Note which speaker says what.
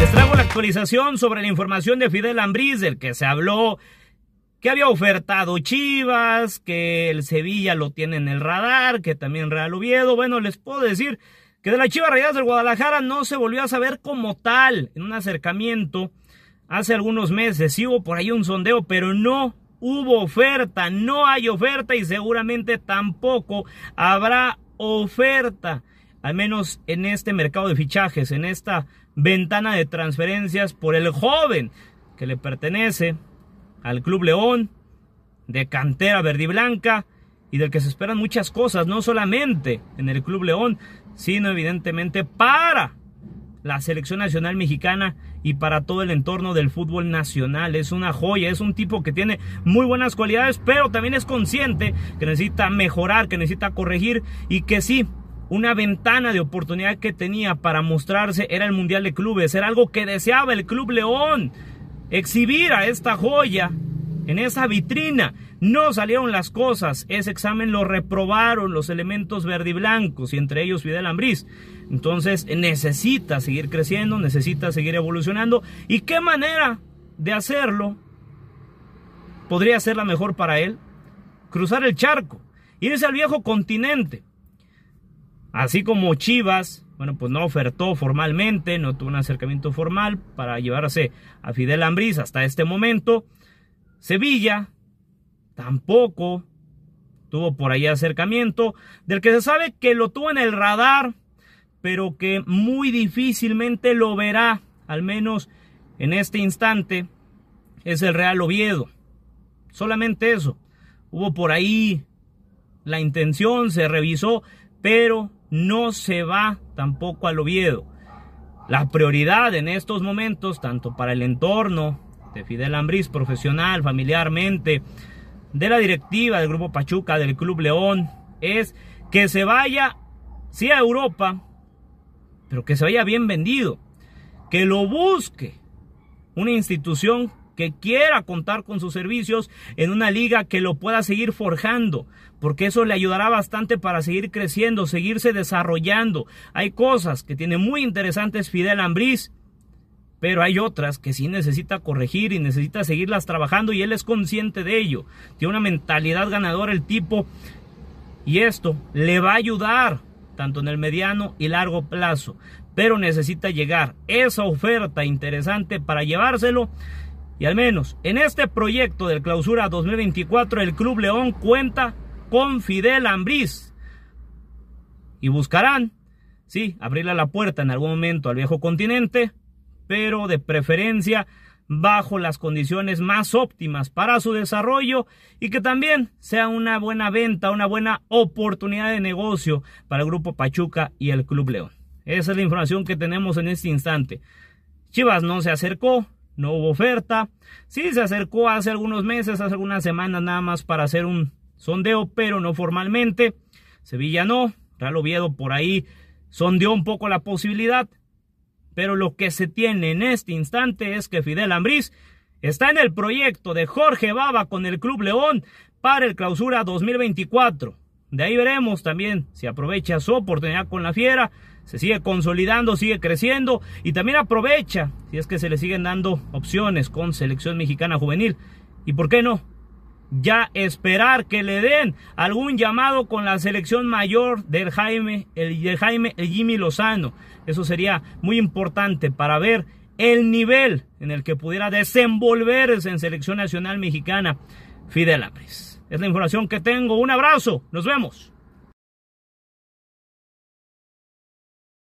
Speaker 1: Les traigo la actualización sobre la información de Fidel Ambriz, del que se habló que había ofertado Chivas, que el Sevilla lo tiene en el radar, que también Real Oviedo. Bueno, les puedo decir que de la Chivas Rayadas del Guadalajara no se volvió a saber como tal en un acercamiento Hace algunos meses sí hubo por ahí un sondeo, pero no hubo oferta, no hay oferta y seguramente tampoco habrá oferta, al menos en este mercado de fichajes, en esta ventana de transferencias por el joven que le pertenece al Club León, de cantera verde y blanca y del que se esperan muchas cosas, no solamente en el Club León, sino evidentemente para la selección nacional mexicana y para todo el entorno del fútbol nacional. Es una joya, es un tipo que tiene muy buenas cualidades, pero también es consciente que necesita mejorar, que necesita corregir y que sí, una ventana de oportunidad que tenía para mostrarse era el Mundial de Clubes, era algo que deseaba el Club León, exhibir a esta joya en esa vitrina no salieron las cosas. Ese examen lo reprobaron los elementos verde y blancos y entre ellos Fidel Ambriz. Entonces necesita seguir creciendo, necesita seguir evolucionando. ¿Y qué manera de hacerlo podría ser la mejor para él? Cruzar el charco, irse al viejo continente. Así como Chivas, bueno, pues no ofertó formalmente, no tuvo un acercamiento formal para llevarse a Fidel Ambriz hasta este momento. Sevilla tampoco tuvo por ahí acercamiento, del que se sabe que lo tuvo en el radar, pero que muy difícilmente lo verá, al menos en este instante, es el Real Oviedo. Solamente eso. Hubo por ahí la intención, se revisó, pero no se va tampoco al Oviedo. La prioridad en estos momentos, tanto para el entorno Fidel Ambriz, profesional, familiarmente, de la directiva del Grupo Pachuca, del Club León, es que se vaya, sí, a Europa, pero que se vaya bien vendido, que lo busque una institución que quiera contar con sus servicios en una liga que lo pueda seguir forjando, porque eso le ayudará bastante para seguir creciendo, seguirse desarrollando. Hay cosas que tiene muy interesantes Fidel Ambriz pero hay otras que sí necesita corregir y necesita seguirlas trabajando y él es consciente de ello. Tiene una mentalidad ganadora el tipo y esto le va a ayudar tanto en el mediano y largo plazo. Pero necesita llegar esa oferta interesante para llevárselo y al menos en este proyecto del clausura 2024, el Club León cuenta con Fidel Ambriz. Y buscarán, sí, abrirle la puerta en algún momento al viejo continente pero de preferencia bajo las condiciones más óptimas para su desarrollo y que también sea una buena venta, una buena oportunidad de negocio para el Grupo Pachuca y el Club León. Esa es la información que tenemos en este instante. Chivas no se acercó, no hubo oferta. Sí se acercó hace algunos meses, hace algunas semanas nada más para hacer un sondeo, pero no formalmente. Sevilla no, Real Oviedo por ahí sondeó un poco la posibilidad, pero lo que se tiene en este instante es que Fidel Ambriz está en el proyecto de Jorge Baba con el Club León para el Clausura 2024. De ahí veremos también si aprovecha su oportunidad con la Fiera, se sigue consolidando, sigue creciendo y también aprovecha si es que se le siguen dando opciones con selección mexicana juvenil. ¿Y por qué no? ya esperar que le den algún llamado con la selección mayor del Jaime, el, Jaime, el Jimmy Lozano. Eso sería muy importante para ver el nivel en el que pudiera desenvolverse en selección nacional mexicana Fidel Apris. Es la información que tengo. Un abrazo. Nos vemos.